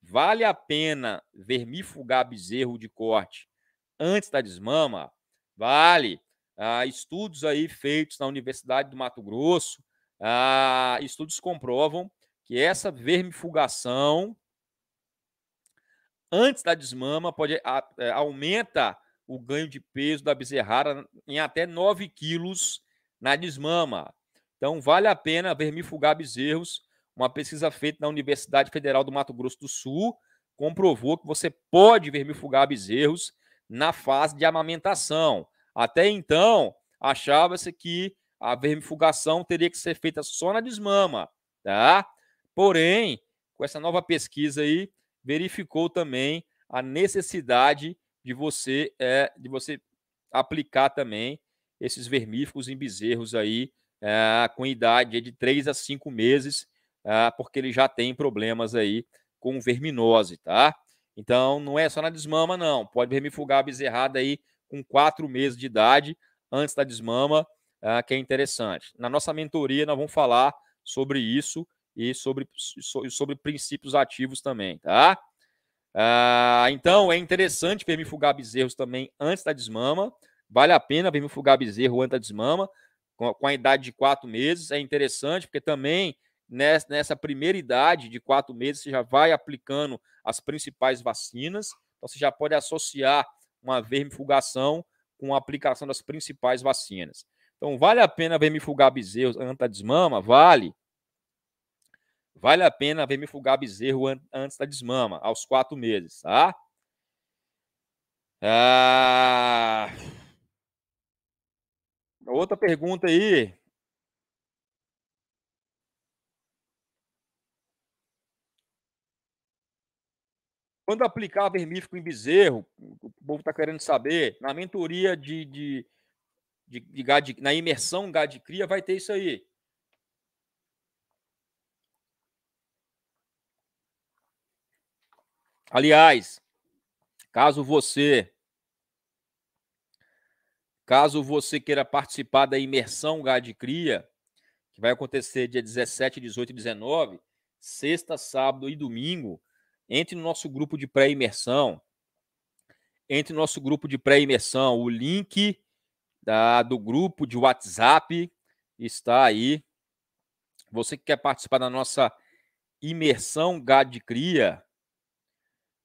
Vale a pena vermifugar bezerro de corte antes da desmama? Vale. Ah, estudos aí feitos na Universidade do Mato Grosso, ah, estudos comprovam que essa vermifugação antes da desmama pode a, a, é, aumenta o ganho de peso da bezerrada em até 9 quilos na desmama. Então, vale a pena vermifugar bezerros. Uma pesquisa feita na Universidade Federal do Mato Grosso do Sul comprovou que você pode vermifugar bezerros na fase de amamentação. Até então, achava-se que a vermifugação teria que ser feita só na desmama, tá? Porém, com essa nova pesquisa aí, verificou também a necessidade de você é de você aplicar também esses vermífugos em bezerros aí é, com idade de 3 a 5 meses, é, porque ele já tem problemas aí com verminose, tá? Então não é só na desmama, não. Pode vermifugar a bezerrada aí com 4 meses de idade, antes da desmama, é, que é interessante. Na nossa mentoria, nós vamos falar sobre isso e sobre, sobre princípios ativos também, tá? Ah, então, é interessante vermifugar bezerros também antes da desmama. Vale a pena vermifugar bezerro antes da desmama, com, com a idade de quatro meses. É interessante, porque também nessa primeira idade de quatro meses, você já vai aplicando as principais vacinas. Então, você já pode associar uma vermifugação com a aplicação das principais vacinas. Então, vale a pena vermifugar bezerros antes da desmama? Vale. Vale a pena ver Mifugá Bezerro antes da desmama, aos quatro meses, tá? Ah... Outra pergunta aí. Quando aplicar vermífico em bezerro, o povo está querendo saber, na mentoria de, de, de, de, de na imersão gado de cria, vai ter isso aí. Aliás, caso você caso você queira participar da imersão Gade Cria, que vai acontecer dia 17, 18 e 19, sexta, sábado e domingo, entre no nosso grupo de pré-imersão. Entre no nosso grupo de pré-imersão, o link da, do grupo de WhatsApp está aí. Você que quer participar da nossa imersão Gade Cria,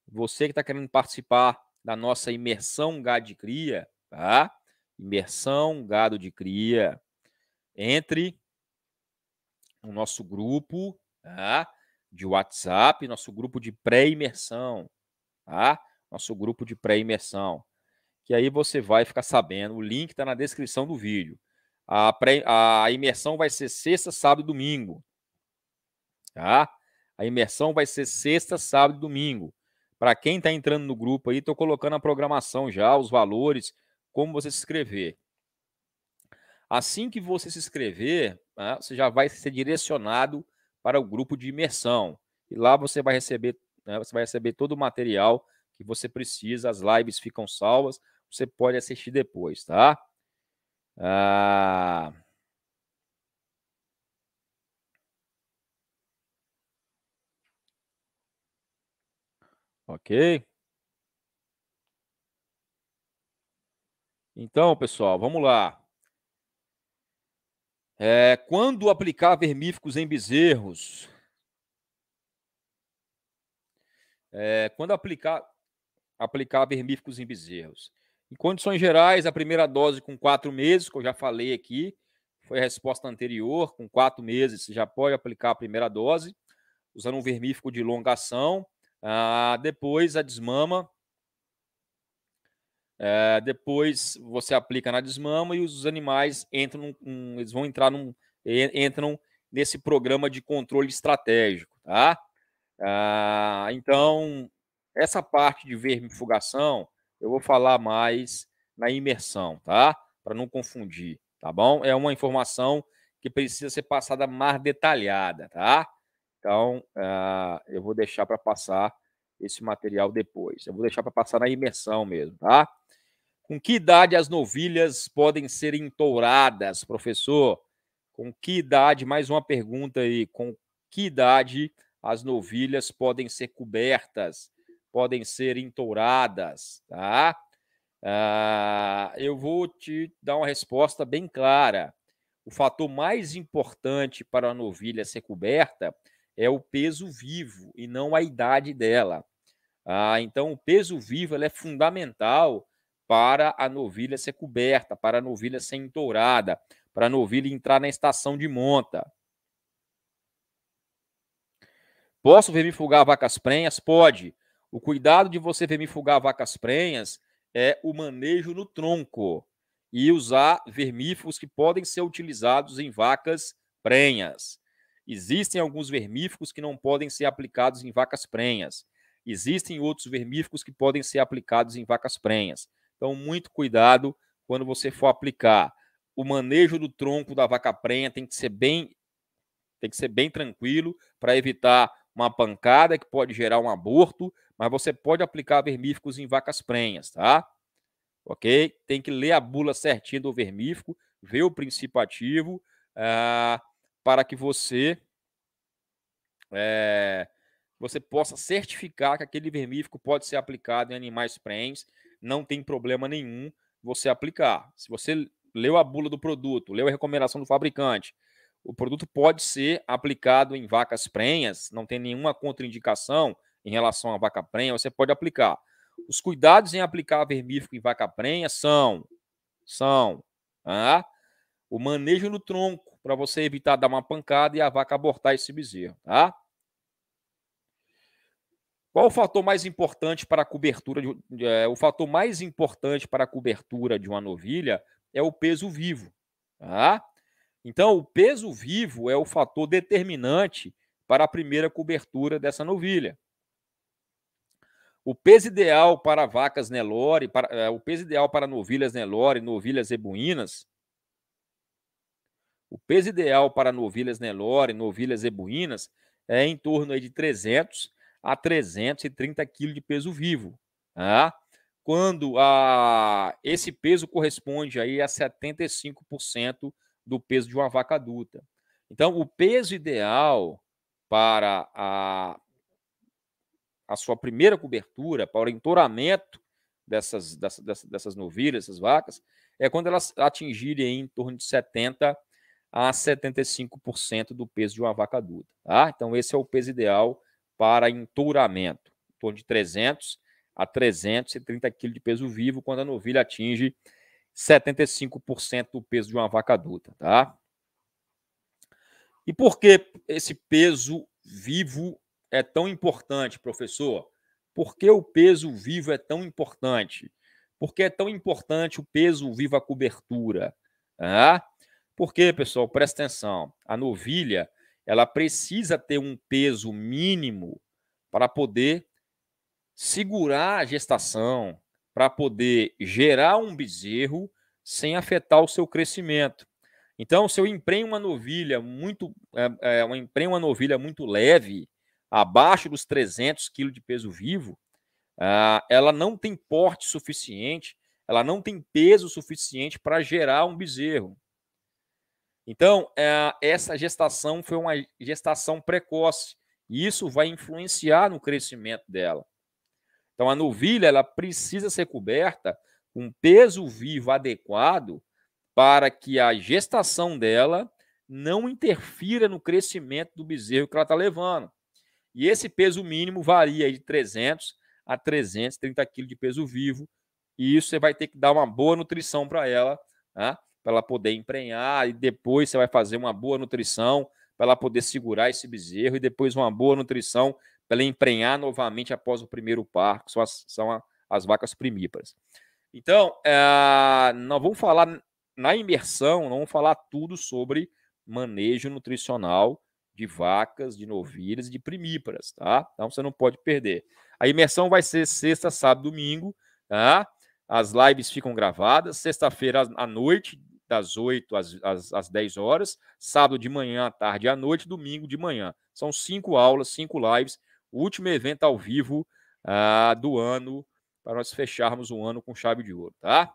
você que está querendo participar da nossa imersão gado de cria, tá? Imersão gado de cria. Entre no nosso grupo tá? de WhatsApp, nosso grupo de pré-imersão, tá? Nosso grupo de pré-imersão. Que aí você vai ficar sabendo. O link está na descrição do vídeo. A, pré, a imersão vai ser sexta, sábado e domingo. Tá? A imersão vai ser sexta, sábado e domingo. Para quem está entrando no grupo aí, estou colocando a programação já, os valores, como você se inscrever. Assim que você se inscrever, né, você já vai ser direcionado para o grupo de imersão. E lá você vai receber, né, você vai receber todo o material que você precisa, as lives ficam salvas, você pode assistir depois, tá? Ah... Ok? Então, pessoal, vamos lá. É, quando aplicar vermíficos em bezerros? É, quando aplicar, aplicar vermíficos em bezerros? Em condições gerais, a primeira dose com quatro meses, que eu já falei aqui, foi a resposta anterior, com quatro meses você já pode aplicar a primeira dose, usando um vermífico de longa ação, ah, depois a desmama. É, depois você aplica na desmama e os animais entram, um, eles vão entrar num, entram nesse programa de controle estratégico, tá? Ah, então essa parte de vermifugação eu vou falar mais na imersão, tá? Para não confundir, tá bom? É uma informação que precisa ser passada mais detalhada, tá? Então, uh, eu vou deixar para passar esse material depois. Eu vou deixar para passar na imersão mesmo, tá? Com que idade as novilhas podem ser entouradas, professor? Com que idade, mais uma pergunta aí, com que idade as novilhas podem ser cobertas, podem ser entouradas, tá? Ah, eu vou te dar uma resposta bem clara. O fator mais importante para a novilha ser coberta é o peso vivo e não a idade dela. Ah, então, o peso vivo é fundamental para a novilha ser coberta, para a novilha ser entourada, para a novilha entrar na estação de monta. Posso vermifugar vacas prenhas? Pode. O cuidado de você vermifugar vacas prenhas é o manejo no tronco e usar vermífugos que podem ser utilizados em vacas prenhas. Existem alguns vermíficos que não podem ser aplicados em vacas prenhas. Existem outros vermíficos que podem ser aplicados em vacas prenhas. Então, muito cuidado quando você for aplicar. O manejo do tronco da vaca prenha tem que ser bem, tem que ser bem tranquilo para evitar uma pancada que pode gerar um aborto, mas você pode aplicar vermíficos em vacas prenhas, tá? Ok? Tem que ler a bula certinha do vermífico, ver o princípio ativo. Ah, para que você é, você possa certificar que aquele vermífugo pode ser aplicado em animais prens não tem problema nenhum você aplicar. Se você leu a bula do produto, leu a recomendação do fabricante, o produto pode ser aplicado em vacas prenhas, não tem nenhuma contraindicação em relação à vaca prenha, você pode aplicar. Os cuidados em aplicar vermífugo em vaca prenha são são ah, o manejo no tronco para você evitar dar uma pancada e a vaca abortar esse bezerro, tá? Qual o fator mais importante para a cobertura de, é, o fator mais importante para a cobertura de uma novilha é o peso vivo, tá? Então, o peso vivo é o fator determinante para a primeira cobertura dessa novilha. O peso ideal para vacas Nelore, para, é, o peso ideal para novilhas Nelore, novilhas ebuínas, o peso ideal para novilhas Nelore e novilhas ebuínas é em torno de 300 a 330 kg de peso vivo. Tá? Quando a, esse peso corresponde aí a 75% do peso de uma vaca adulta. Então, o peso ideal para a, a sua primeira cobertura, para o entoramento dessas, dessas, dessas novilhas, essas vacas, é quando elas atingirem em torno de 70 a 75% do peso de uma vaca adulta. Tá? Então, esse é o peso ideal para entouramento, em torno de 300 a 330 kg de peso vivo, quando a novilha atinge 75% do peso de uma vaca adulta. Tá? E por que esse peso vivo é tão importante, professor? Por que o peso vivo é tão importante? Por que é tão importante o peso vivo à cobertura? Ah, porque, pessoal, presta atenção, a novilha ela precisa ter um peso mínimo para poder segurar a gestação, para poder gerar um bezerro sem afetar o seu crescimento. Então, se eu emprego uma novilha muito, é, é, emprenho uma novilha muito leve, abaixo dos 300 kg de peso vivo, ah, ela não tem porte suficiente, ela não tem peso suficiente para gerar um bezerro. Então, eh, essa gestação foi uma gestação precoce e isso vai influenciar no crescimento dela. Então, a novilha ela precisa ser coberta com peso vivo adequado para que a gestação dela não interfira no crescimento do bezerro que ela está levando. E esse peso mínimo varia de 300 a 330 quilos de peso vivo. E isso você vai ter que dar uma boa nutrição para ela, né? para ela poder emprenhar, e depois você vai fazer uma boa nutrição para ela poder segurar esse bezerro, e depois uma boa nutrição para ela emprenhar novamente após o primeiro par, que são as, são a, as vacas primíparas. Então, é, nós vamos falar na imersão, nós vamos falar tudo sobre manejo nutricional de vacas, de novilhas e de primíparas, tá? Então você não pode perder. A imersão vai ser sexta, sábado, domingo, tá? As lives ficam gravadas, sexta-feira à noite, às 8 às, às, às 10 horas, sábado de manhã, à tarde e à noite, domingo de manhã. São cinco aulas, cinco lives, o último evento ao vivo ah, do ano, para nós fecharmos o ano com chave de ouro, tá?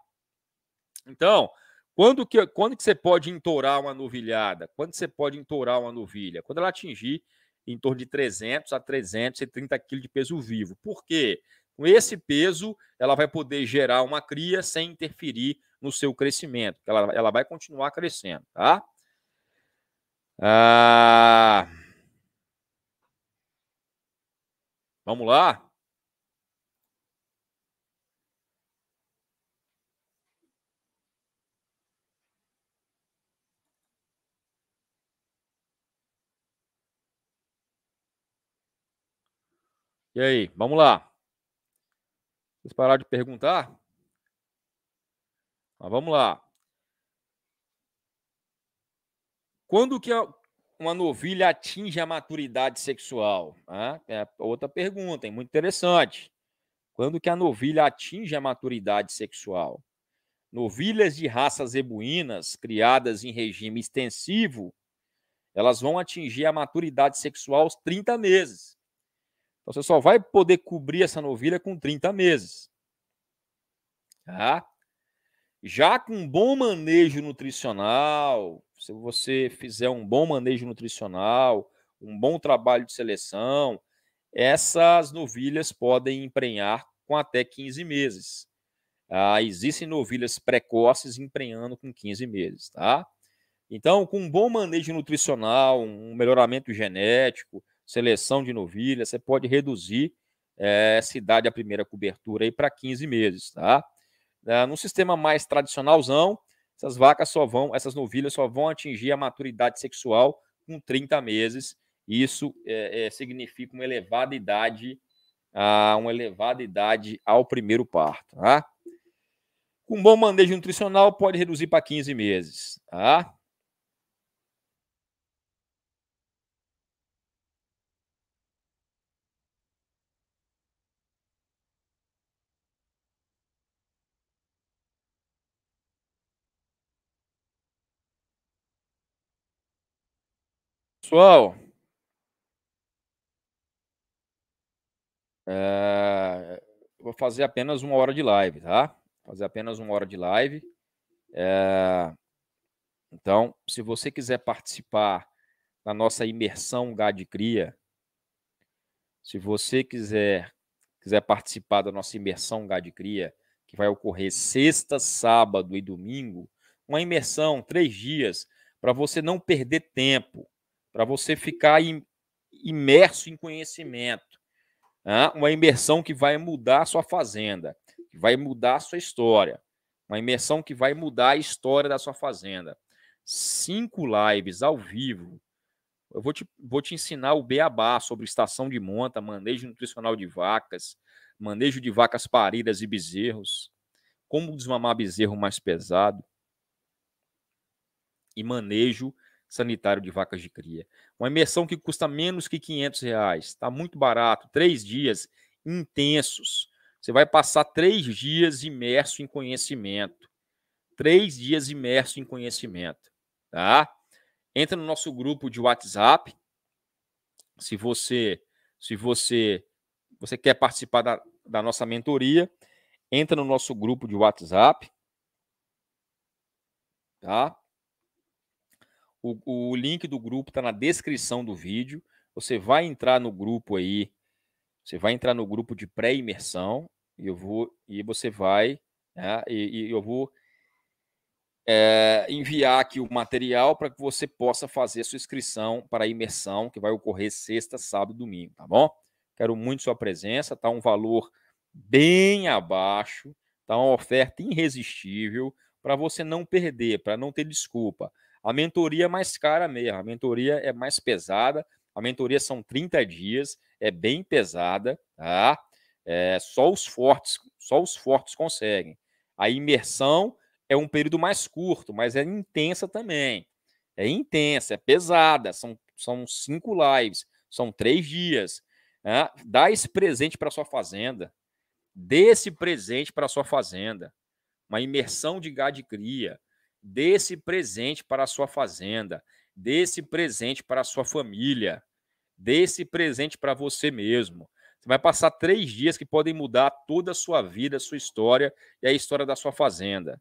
Então, quando que, quando que você pode entourar uma novilhada? Quando você pode entourar uma novilha? Quando ela atingir em torno de 300 a 330 quilos de peso vivo. Por quê? Com esse peso, ela vai poder gerar uma cria sem interferir no seu crescimento. Ela, ela vai continuar crescendo, tá? Ah... Vamos lá? E aí, vamos lá. Vocês pararam de perguntar? Mas vamos lá. Quando que uma novilha atinge a maturidade sexual? Ah, é outra pergunta, É muito interessante. Quando que a novilha atinge a maturidade sexual? Novilhas de raças zebuínas, criadas em regime extensivo, elas vão atingir a maturidade sexual aos 30 meses. Então, você só vai poder cobrir essa novilha com 30 meses. Tá? já com um bom manejo nutricional, se você fizer um bom manejo nutricional, um bom trabalho de seleção, essas novilhas podem emprenhar com até 15 meses. Ah, existem novilhas precoces emprenhando com 15 meses, tá? Então, com um bom manejo nutricional, um melhoramento genético, seleção de novilhas, você pode reduzir é, essa idade à primeira cobertura aí para 15 meses, tá? Né? Num sistema mais tradicionalzão, essas vacas só vão, essas novilhas só vão atingir a maturidade sexual com 30 meses. Isso é, é, significa uma elevada idade, a, ah, uma elevada idade ao primeiro parto. Tá? Um bom manejo nutricional pode reduzir para 15 meses. Tá? pessoal. É, vou fazer apenas uma hora de live, tá? Fazer apenas uma hora de live. É, então, se você quiser participar da nossa imersão GAD Cria, se você quiser quiser participar da nossa imersão GAD Cria, que vai ocorrer sexta, sábado e domingo, uma imersão, três dias, para você não perder tempo para você ficar imerso em conhecimento. Né? Uma imersão que vai mudar a sua fazenda, que vai mudar a sua história. Uma imersão que vai mudar a história da sua fazenda. Cinco lives ao vivo. Eu vou te, vou te ensinar o beabá sobre estação de monta, manejo nutricional de vacas, manejo de vacas paridas e bezerros, como desmamar bezerro mais pesado e manejo sanitário de vacas de cria. Uma imersão que custa menos que 500 reais. Está muito barato. Três dias intensos. Você vai passar três dias imerso em conhecimento. Três dias imerso em conhecimento. Tá? Entra no nosso grupo de WhatsApp. Se você, se você, você quer participar da, da nossa mentoria, entra no nosso grupo de WhatsApp. Tá? O, o link do grupo está na descrição do vídeo. Você vai entrar no grupo aí. Você vai entrar no grupo de pré-imersão e eu vou e você vai né, e, e, eu vou é, enviar aqui o material para que você possa fazer a sua inscrição para a imersão que vai ocorrer sexta, sábado, domingo, tá bom? Quero muito sua presença, tá um valor bem abaixo, tá uma oferta irresistível para você não perder, para não ter desculpa. A mentoria é mais cara mesmo, a mentoria é mais pesada, a mentoria são 30 dias, é bem pesada, tá? É, só os fortes, só os fortes conseguem. A imersão é um período mais curto, mas é intensa também. É intensa, é pesada, são, são cinco lives, são três dias. Né? Dá esse presente para sua fazenda. Dê esse presente para sua fazenda. Uma imersão de gado de cria Desse presente para a sua fazenda, desse presente para a sua família, desse presente para você mesmo. Você vai passar três dias que podem mudar toda a sua vida, a sua história e a história da sua fazenda.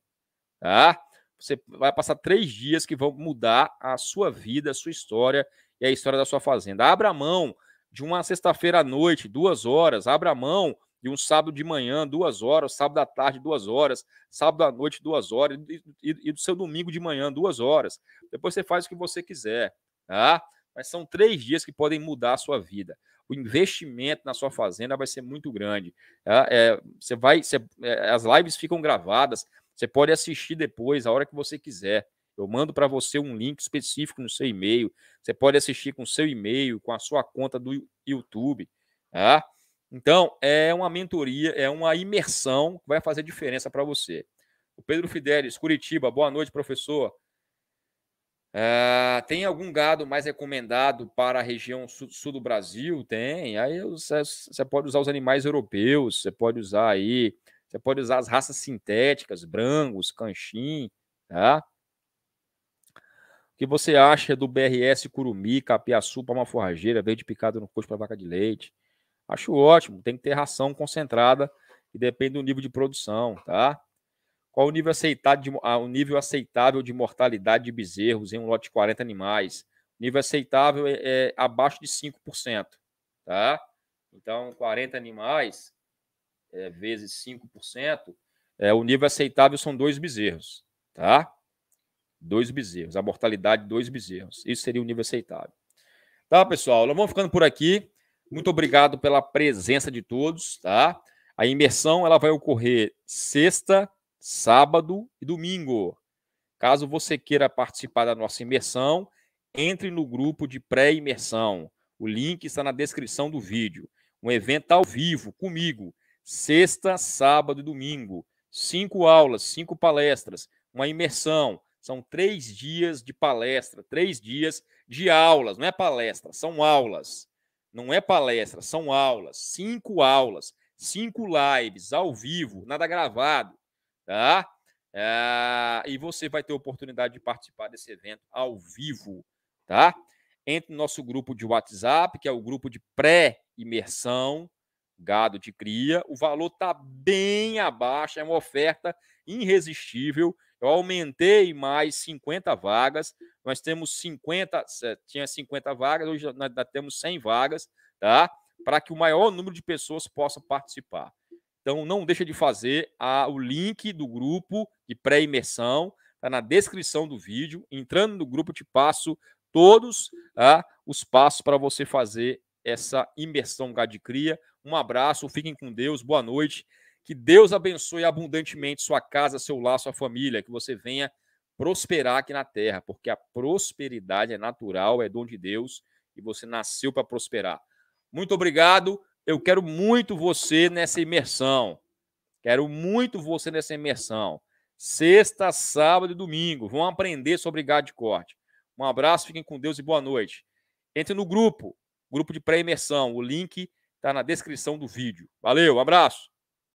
Tá? Você vai passar três dias que vão mudar a sua vida, a sua história e a história da sua fazenda. Abra mão de uma sexta-feira à noite, duas horas, abra mão de um sábado de manhã, duas horas, sábado à tarde, duas horas, sábado à noite, duas horas, e, e, e do seu domingo de manhã, duas horas. Depois você faz o que você quiser, tá? Mas são três dias que podem mudar a sua vida. O investimento na sua fazenda vai ser muito grande. Tá? É, você vai, você, é, as lives ficam gravadas, você pode assistir depois, a hora que você quiser. Eu mando para você um link específico no seu e-mail. Você pode assistir com seu e-mail, com a sua conta do YouTube. Tá? Então, é uma mentoria, é uma imersão que vai fazer diferença para você. O Pedro Fidelis, Curitiba, boa noite, professor. É, tem algum gado mais recomendado para a região sul, sul do Brasil? Tem. Aí você, pode usar os animais europeus, você pode usar aí, você pode usar as raças sintéticas, brangos, canchim, tá? O que você acha do BRS Curumi, Capiaçu, uma Forrageira, verde picado no coxo para vaca de leite? Acho ótimo, tem que ter ração concentrada e depende do nível de produção, tá? Qual o nível de, ah, o nível aceitável de mortalidade de bezerros em um lote de 40 animais? O nível aceitável é, é abaixo de 5%, tá? Então, 40 animais é, vezes 5%, é, o nível aceitável são dois bezerros, tá? Dois bezerros, a mortalidade de dois bezerros. Isso seria o nível aceitável. Tá, pessoal? Nós vamos ficando por aqui. Muito obrigado pela presença de todos, tá? A imersão ela vai ocorrer sexta, sábado e domingo. Caso você queira participar da nossa imersão, entre no grupo de pré-imersão. O link está na descrição do vídeo. Um evento ao vivo comigo, sexta, sábado e domingo. Cinco aulas, cinco palestras, uma imersão. São três dias de palestra, três dias de aulas, não é palestra, são aulas. Não é palestra, são aulas, cinco aulas, cinco lives ao vivo, nada gravado, tá? Ah, e você vai ter oportunidade de participar desse evento ao vivo, tá? Entre no nosso grupo de WhatsApp, que é o grupo de pré-imersão, gado de cria. O valor tá bem abaixo, é uma oferta irresistível eu aumentei mais 50 vagas. Nós temos 50, tinha 50 vagas, hoje nós temos 100 vagas, tá? Para que o maior número de pessoas possa participar. Então, não deixa de fazer a, o link do grupo de pré-imersão, tá na descrição do vídeo. Entrando no grupo, eu te passo todos tá? os passos para você fazer essa imersão Gade Cria. Um abraço, fiquem com Deus, boa noite. Que Deus abençoe abundantemente sua casa, seu lar, sua família, que você venha prosperar aqui na terra, porque a prosperidade é natural, é dom de Deus e você nasceu para prosperar. Muito obrigado. Eu quero muito você nessa imersão. Quero muito você nessa imersão. Sexta, sábado e domingo. Vão aprender sobre gado de corte. Um abraço, fiquem com Deus e boa noite. Entre no grupo, grupo de pré-imersão. O link está na descrição do vídeo. Valeu, um abraço.